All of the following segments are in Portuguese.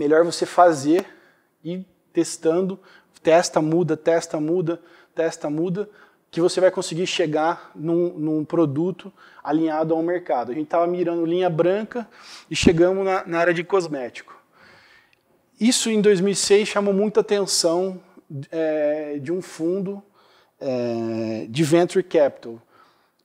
melhor você fazer e testando, testa, muda, testa, muda, testa, muda, que você vai conseguir chegar num, num produto alinhado ao mercado. A gente estava mirando linha branca e chegamos na, na, área de cosmético. Isso em 2006 chamou muita atenção é, de um fundo é, de venture capital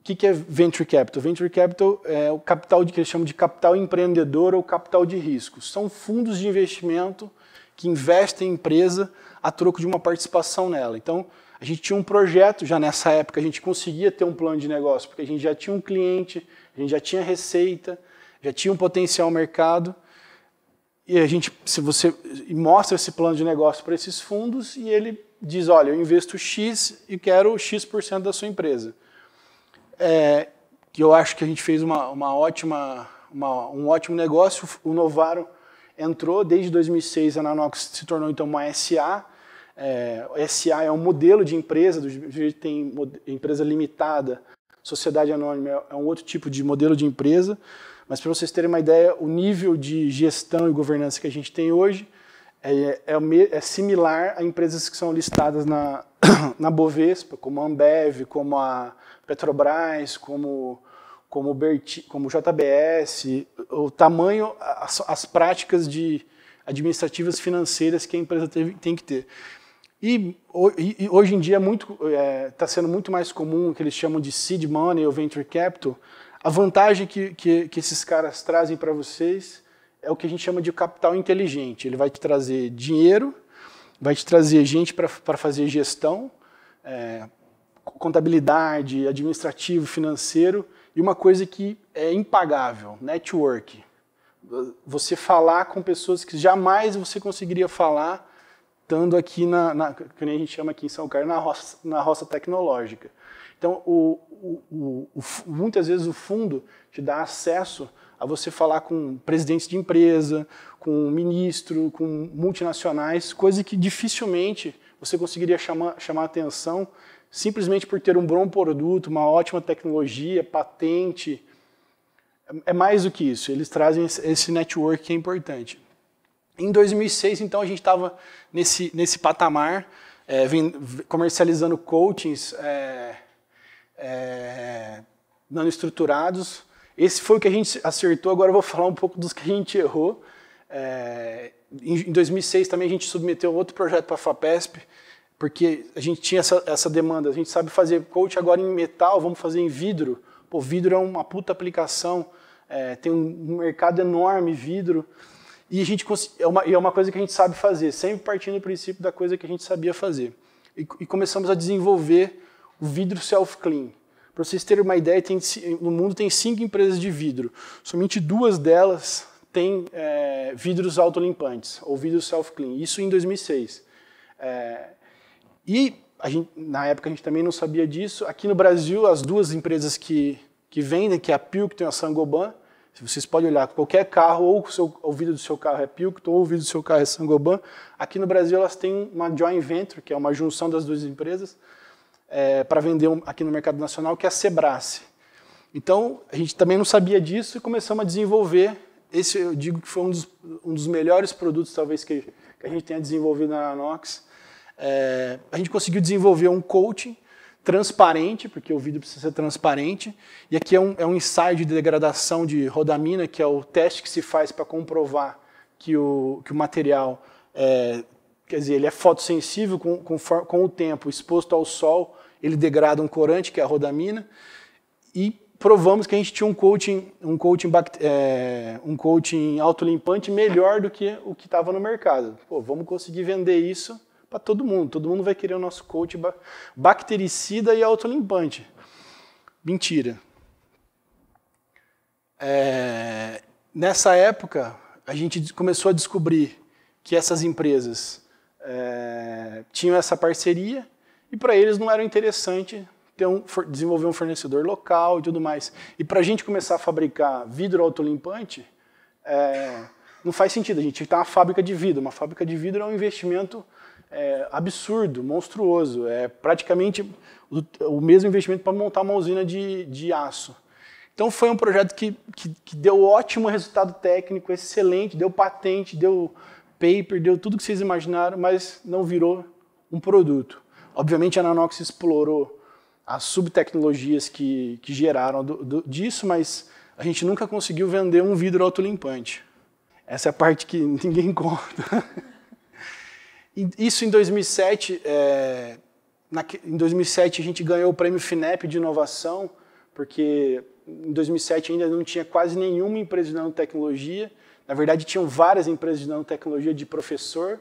que, que é venture capital? Venture capital é o capital de, que eles chamam de capital empreendedor ou capital de risco. São fundos de investimento que investem em empresa a troco de uma participação nela. Então, a gente tinha um projeto, já nessa época a gente conseguia ter um plano de negócio, porque a gente já tinha um cliente, a gente já tinha receita, já tinha um potencial mercado. E a gente, se você mostra esse plano de negócio para esses fundos e ele diz, olha, eu investo X e quero X% da sua empresa é, que eu acho que a gente fez uma, uma ótima, uma, um ótimo negócio. O Novaro entrou, desde 2006 a Nanox se tornou então uma SA. É, SA é um modelo de empresa, do jeito tem empresa limitada, sociedade anônima é, é um outro tipo de modelo de empresa. Mas para vocês terem uma ideia, o nível de gestão e governança que a gente tem hoje, é, é, é, é, similar a empresas que são listadas na, na Bovespa, como a Ambev, como a Petrobras, como como Berti, como JBS, o tamanho, as, as práticas de administrativas financeiras que a empresa teve, tem que ter. E, e, hoje em dia está é, é tá sendo muito mais comum o que eles chamam de seed money ou venture capital. A vantagem que, que, que esses caras trazem para vocês é o que a gente chama de capital inteligente. Ele vai te trazer dinheiro, vai te trazer gente para fazer gestão, é, contabilidade, administrativo, financeiro, e uma coisa que é impagável, network. Você falar com pessoas que jamais você conseguiria falar estando aqui na, na que a gente chama aqui em São Carlos, na roça, na roça tecnológica. Então, o, o, o, muitas vezes o fundo te dá acesso a você falar com presidentes de empresa, com ministro, com multinacionais, coisa que dificilmente você conseguiria chamar, chamar atenção simplesmente por ter um bom produto, uma ótima tecnologia, patente. É, é mais do que isso, eles trazem esse network que é importante. Em 2006, então, a gente estava nesse, nesse patamar, é, comercializando coachings é, é, nanoestruturados, esse foi o que a gente acertou, agora eu vou falar um pouco dos que a gente errou. É, em 2006 também a gente submeteu outro projeto para a FAPESP, porque a gente tinha essa, essa, demanda. A gente sabe fazer coach agora em metal, vamos fazer em vidro. Pô, vidro é uma puta aplicação, é, tem um mercado enorme, vidro. E a gente é uma, é uma coisa que a gente sabe fazer, sempre partindo do princípio da coisa que a gente sabia fazer. E, e começamos a desenvolver o vidro self-clean. Para vocês terem uma ideia, tem, no mundo tem cinco empresas de vidro. Somente duas delas têm é, vidros autolimpantes, ou vidros self-clean. Isso em 2006. É, e gente, na época a gente também não sabia disso. Aqui no Brasil, as duas empresas que, que vendem, que é a Pilk e a Sangoban, se vocês podem olhar qualquer carro, ou o, seu, o vidro do seu carro é Pilkton, ou o vidro do seu carro é Sangoban. Aqui no Brasil elas têm uma joint venture, que é uma junção das duas empresas, é, para vender aqui no mercado nacional, que é a Sebrace. Então, a gente também não sabia disso e começamos a desenvolver. Esse, eu digo que foi um dos, um dos melhores produtos, talvez, que, que, a gente tenha desenvolvido na Anox. É, a gente conseguiu desenvolver um coaching transparente, porque o vídeo precisa ser transparente. E aqui é um, é um ensaio de degradação de rodamina, que é o teste que se faz para comprovar que o, que o material, é, quer dizer, ele é fotossensível com, com, com o tempo, exposto ao sol, ele degrada um corante, que é a rodamina, e provamos que a gente tinha um coating, um coating, é, um coating autolimpante melhor do que o que estava no mercado. Pô, vamos conseguir vender isso para todo mundo. Todo mundo vai querer o nosso coating bactericida e autolimpante. Mentira. É, nessa época, a gente começou a descobrir que essas empresas é, tinham essa parceria e para eles não era interessante um, desenvolver um fornecedor local e tudo mais. E para a gente começar a fabricar vidro autolimpante, é, não faz sentido. A gente está uma fábrica de vidro. Uma fábrica de vidro é um investimento é, absurdo, monstruoso. É praticamente o, o mesmo investimento para montar uma usina de, de aço. Então foi um projeto que, que, que, deu ótimo resultado técnico, excelente, deu patente, deu paper, deu tudo que vocês imaginaram, mas não virou um produto. Obviamente a Nanox explorou as subtecnologias que, que geraram do, do, disso, mas a gente nunca conseguiu vender um vidro autolimpante. Essa é a parte que ninguém conta. Isso em 2007, é, na, em 2007 a gente ganhou o prêmio FINEP de inovação, porque em 2007 ainda não tinha quase nenhuma empresa de nanotecnologia. Na verdade, tinham várias empresas de nanotecnologia de professor,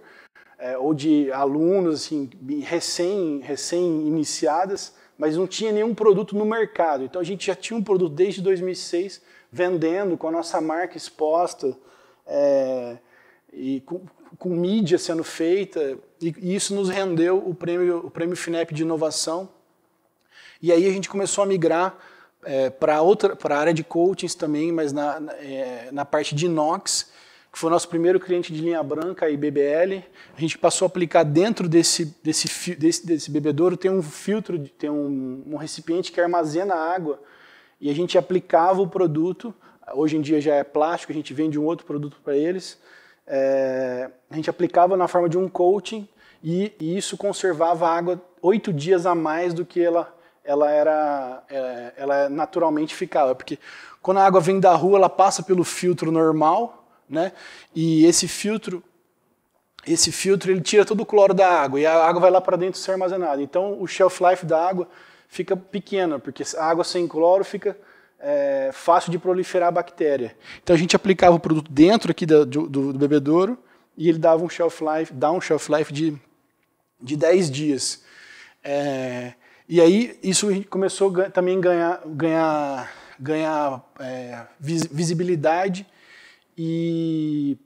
é, ou de alunos assim, recém, recém iniciadas, mas não tinha nenhum produto no mercado. Então a gente já tinha um produto desde 2006 vendendo com a nossa marca exposta é, e com, com, mídia sendo feita e, e, isso nos rendeu o prêmio o prêmio Finep de inovação. E aí a gente começou a migrar é, para outra para a área de coachings também, mas na, na, é, na parte de inox que foi o nosso primeiro cliente de linha branca e BBL. A gente passou a aplicar dentro desse, desse, desse, desse bebedouro, tem um filtro, tem um, um recipiente que armazena água, e a gente aplicava o produto, hoje em dia já é plástico, a gente vende um outro produto para eles, é, a gente aplicava na forma de um coating, e, e isso conservava a água oito dias a mais do que ela ela era é, ela naturalmente ficava porque quando a água vem da rua ela passa pelo filtro normal né? E esse filtro, esse filtro ele tira todo o cloro da água e a água vai lá para dentro ser armazenada. Então o shelf life da água fica pequena, porque a água sem cloro fica é, fácil de proliferar a bactéria. Então a gente aplicava o produto dentro aqui do, do, do bebedouro e ele dava um shelf life, dá um shelf life de, de 10 dias. É, e aí isso começou também ganhar ganhar ganhar é, visibilidade e,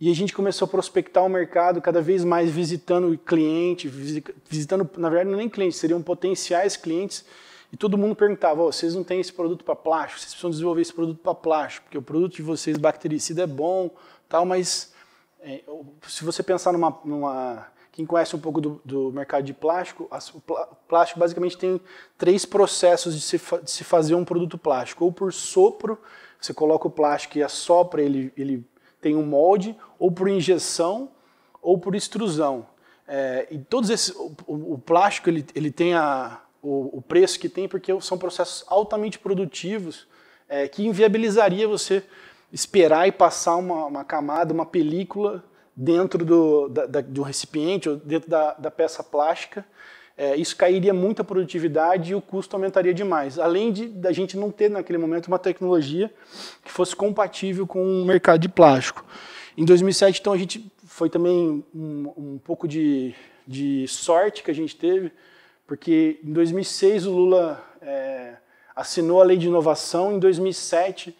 e a gente começou a prospectar o mercado cada vez mais visitando cliente, visitando, na verdade, não é nem clientes, seriam potenciais clientes. E todo mundo perguntava: oh, vocês não têm esse produto para plástico, vocês precisam desenvolver esse produto para plástico, porque o produto de vocês bactericida é bom, tal, mas é, se você pensar numa, numa quem conhece um pouco do, do mercado de plástico, as, o plástico basicamente tem três processos de se, de se fazer um produto plástico. Ou por sopro, você coloca o plástico e assopra, ele, ele tem um molde, ou por injeção, ou por extrusão. É, e todos esses, o, o, plástico ele, ele tem a, o, o, preço que tem porque são processos altamente produtivos é, que inviabilizaria você esperar e passar uma, uma camada, uma película dentro do, da, da, de um recipiente ou dentro da, da peça plástica, é, isso cairia muito a produtividade e o custo aumentaria demais. Além de da gente não ter naquele momento uma tecnologia que fosse compatível com o mercado de plástico. Em 2007, então, a gente foi também um, um pouco de, de sorte que a gente teve, porque em 2006 o Lula é, assinou a lei de inovação, em 2007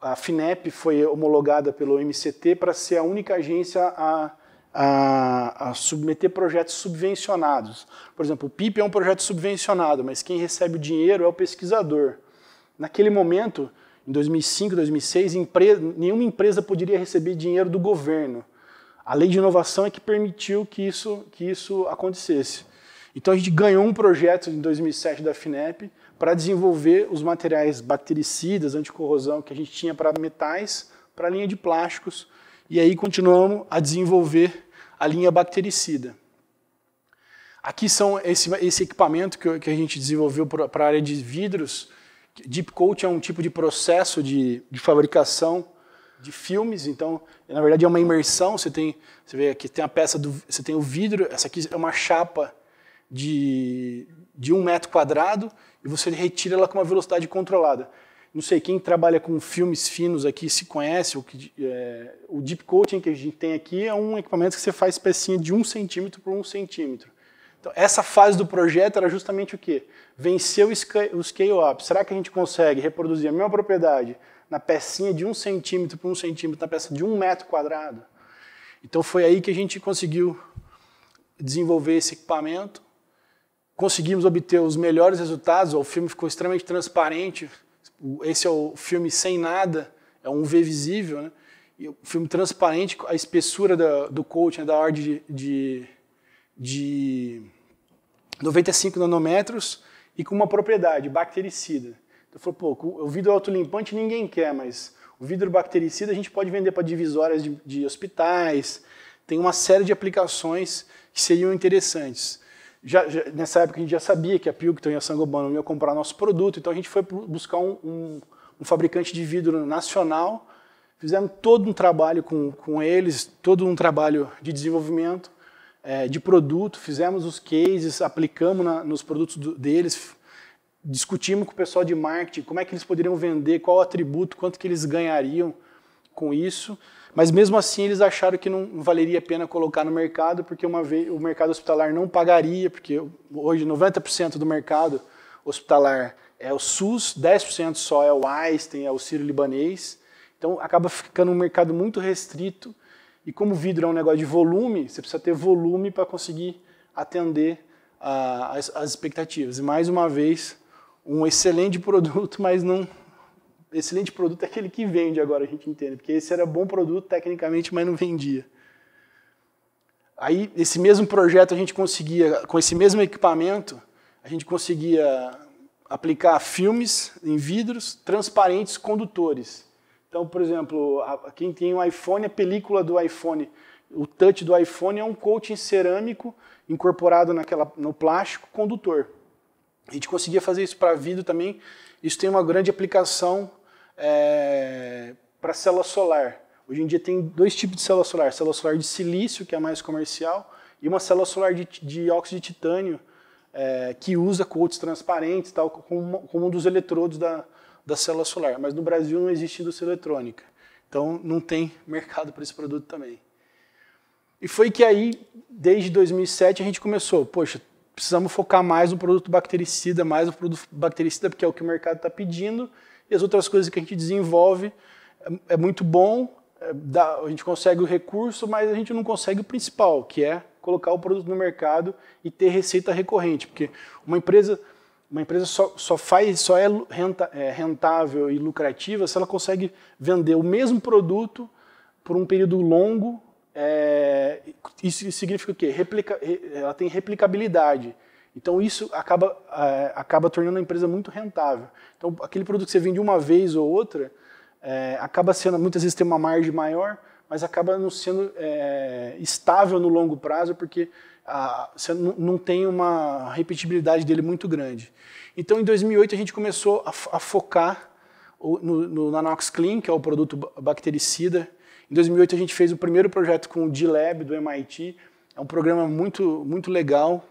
a FINEP foi homologada pelo MCT para ser a única agência a, a, a, submeter projetos subvencionados. Por exemplo, o PIP é um projeto subvencionado, mas quem recebe o dinheiro é o pesquisador. Naquele momento, em 2005, 2006, empresa, nenhuma empresa poderia receber dinheiro do governo. A lei de inovação é que permitiu que isso, que isso acontecesse. Então a gente ganhou um projeto em 2007 da FINEP para desenvolver os materiais bactericidas, anticorrosão que a gente tinha para metais, para a linha de plásticos, e aí continuamos a desenvolver a linha bactericida. Aqui são esse, esse equipamento que, que, a gente desenvolveu para a área de vidros. Deep coat é um tipo de processo de, de fabricação de filmes, então, na verdade é uma imersão, você tem, você vê aqui tem a peça do, você tem o vidro, essa aqui é uma chapa de, de um metro quadrado e você retira ela com uma velocidade controlada. Não sei, quem trabalha com filmes finos aqui se conhece, o, que, é, o Deep Coating que a gente tem aqui é um equipamento que você faz pecinha de um centímetro por um centímetro. Então, essa fase do projeto era justamente o quê? Vencer o scale-up. Será que a gente consegue reproduzir a mesma propriedade na pecinha de um centímetro por um centímetro, na peça de um metro quadrado? Então, foi aí que a gente conseguiu desenvolver esse equipamento conseguimos obter os melhores resultados, o filme ficou extremamente transparente. Esse é o filme sem nada, é um V visível, né? E o filme transparente, a espessura da, do coaching, né, da ordem de, de, de 95 nanômetros e com uma propriedade, bactericida. Então, falou, pô, o vidro autolimpante ninguém quer, mas o vidro bactericida a gente pode vender para divisórias de, de hospitais, tem uma série de aplicações que seriam interessantes já, já, nessa época a gente já sabia que a Pilkington e a não iam comprar nosso produto, então a gente foi buscar um, um, um fabricante de vidro nacional, fizemos todo um trabalho com, com eles, todo um trabalho de desenvolvimento é, de produto, fizemos os cases, aplicamos na, nos produtos do, deles, discutimos com o pessoal de marketing como é que eles poderiam vender, qual o atributo, quanto que eles ganhariam com isso. Mas mesmo assim eles acharam que não valeria a pena colocar no mercado, porque uma vez, o mercado hospitalar não pagaria, porque hoje 90% do mercado hospitalar é o SUS, 10% só é o Einstein, é o Ciro libanês Então acaba ficando um mercado muito restrito. E como vidro é um negócio de volume, você precisa ter volume para conseguir atender uh, as, as expectativas. E mais uma vez, um excelente produto, mas não excelente produto é aquele que vende agora, a gente entende, porque esse era bom produto tecnicamente, mas não vendia. Aí, esse mesmo projeto a gente conseguia, com esse mesmo equipamento, a gente conseguia aplicar filmes em vidros transparentes condutores. Então, por exemplo, quem tem um iPhone, a película do iPhone, o touch do iPhone é um coating cerâmico incorporado naquela, no plástico condutor. A gente conseguia fazer isso para vidro também. Isso tem uma grande aplicação é, para célula solar. Hoje em dia tem dois tipos de célula solar: célula solar de silício, que é a mais comercial, e uma célula solar de, de óxido de titânio, é, que usa coates transparentes, tal, como, como um dos eletrodos da, da célula solar. Mas no Brasil não existe indústria eletrônica. Então não tem mercado para esse produto também. E foi que aí, desde 2007, a gente começou, poxa, precisamos focar mais no produto bactericida, mais no produto bactericida, porque é o que o mercado está pedindo, e as outras coisas que a gente desenvolve é, é muito bom, é, dá, a gente consegue o recurso, mas a gente não consegue o principal, que é colocar o produto no mercado e ter receita recorrente, porque uma empresa uma empresa só, só faz só é, renta, é rentável e lucrativa se ela consegue vender o mesmo produto por um período longo é, isso significa o quê? Replica, ela tem replicabilidade. Então isso acaba, é, acaba tornando a empresa muito rentável. Então aquele produto que você vende uma vez ou outra é, acaba sendo, muitas vezes tem uma margem maior, mas acaba não sendo é, estável no longo prazo porque a, você não tem uma repetibilidade dele muito grande. Então em 2008 a gente começou a, a focar o, no, no Nanox Clean, que é o produto bactericida. Em 2008 a gente fez o primeiro projeto com o D-Lab do MIT, é um programa muito, muito legal,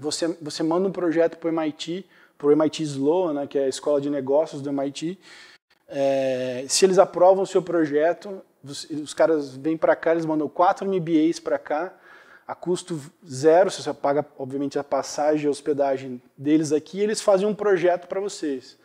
você, você manda um projeto para o MIT, para o MIT Sloan, né, que é a escola de negócios do MIT. É, eh, se eles aprovam o seu projeto, os, os caras vêm para cá, eles mandam quatro MBAs para cá, a custo zero, se você paga, obviamente, a passagem e a hospedagem deles aqui, eles fazem um projeto para vocês,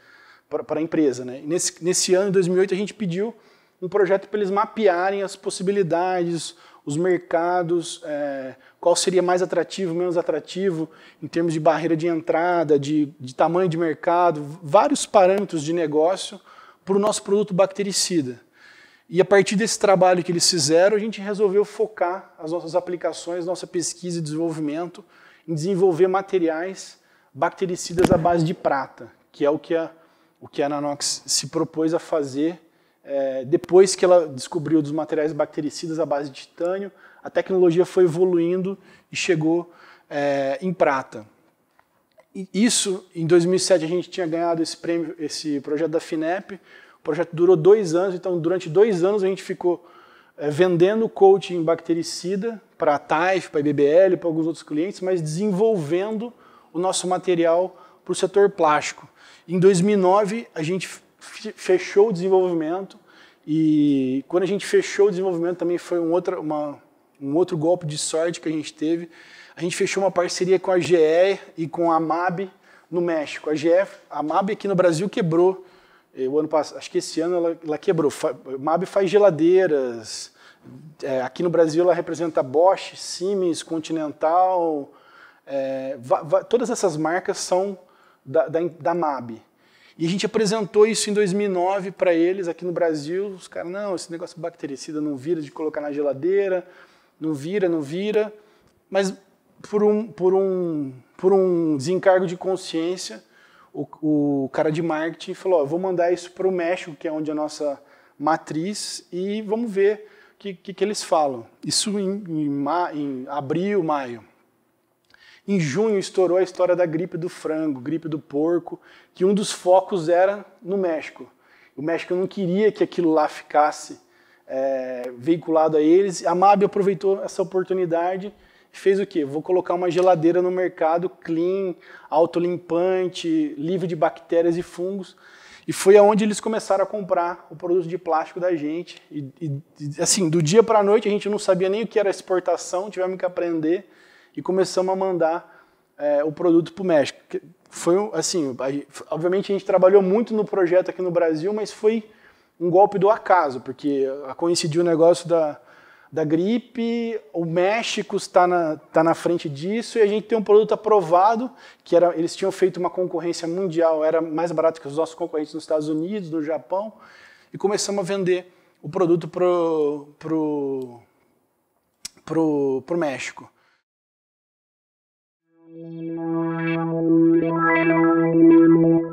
para a empresa. Né? nesse, nesse ano, em 2008, a gente pediu um projeto para eles mapearem as possibilidades, os mercados, é, qual seria mais atrativo, menos atrativo, em termos de barreira de entrada, de, de tamanho de mercado, vários parâmetros de negócio para o nosso produto bactericida. E a partir desse trabalho que eles fizeram, a gente resolveu focar as nossas aplicações, nossa pesquisa e desenvolvimento em desenvolver materiais bactericidas à base de prata, que é o que a, o que a Nanox se propôs a fazer é, depois que ela descobriu dos materiais bactericidas à base de titânio, a tecnologia foi evoluindo e chegou é, em prata. E isso, em 2007, a gente tinha ganhado esse prêmio, esse projeto da FINEP. O projeto durou dois anos, então durante dois anos a gente ficou é, vendendo coaching bactericida para a TAIF, para a IBBL, para alguns outros clientes, mas desenvolvendo o nosso material para o setor plástico. Em 2009, a gente fechou o desenvolvimento e quando a gente fechou o desenvolvimento também foi um, outra, uma, um outro golpe de sorte que a gente teve. A gente fechou uma parceria com a GE e com a MAB no México. A GE, a MAB aqui no Brasil quebrou eh, o ano passado, acho que esse ano ela, ela quebrou. A MAB faz geladeiras. É, aqui no Brasil ela representa Bosch, Siemens, Continental. É, todas essas marcas são da, da, da MAB. E a gente apresentou isso em 2009 para eles aqui no Brasil. Os caras, não, esse negócio bactericida não vira de colocar na geladeira, não vira, não vira. Mas por um, por um, por um desencargo de consciência, o, o cara de marketing falou: vou mandar isso para o México, que é onde a nossa matriz, e vamos ver o que, que, que, eles falam. Isso em, em, em abril, maio. Em junho estourou a história da gripe do frango, gripe do porco, que um dos focos era no México. O México não queria que aquilo lá ficasse é, veiculado a eles. A MAB aproveitou essa oportunidade e fez o quê? Vou colocar uma geladeira no mercado clean, autolimpante, livre de bactérias e fungos. E foi aonde eles começaram a comprar o produto de plástico da gente. E, e assim, do dia para a noite a gente não sabia nem o que era exportação, tivemos que aprender e começamos a mandar é, o produto para o México. Foi assim, a, obviamente a gente trabalhou muito no projeto aqui no Brasil, mas foi um golpe do acaso, porque ah, coincidiu o negócio da, da gripe, o México está na, tá na frente disso, e a gente tem um produto aprovado, que era, eles tinham feito uma concorrência mundial, era mais barato que os nossos concorrentes nos Estados Unidos, no Japão, e começamos a vender o produto para o pro, pro, pro México. Thank you.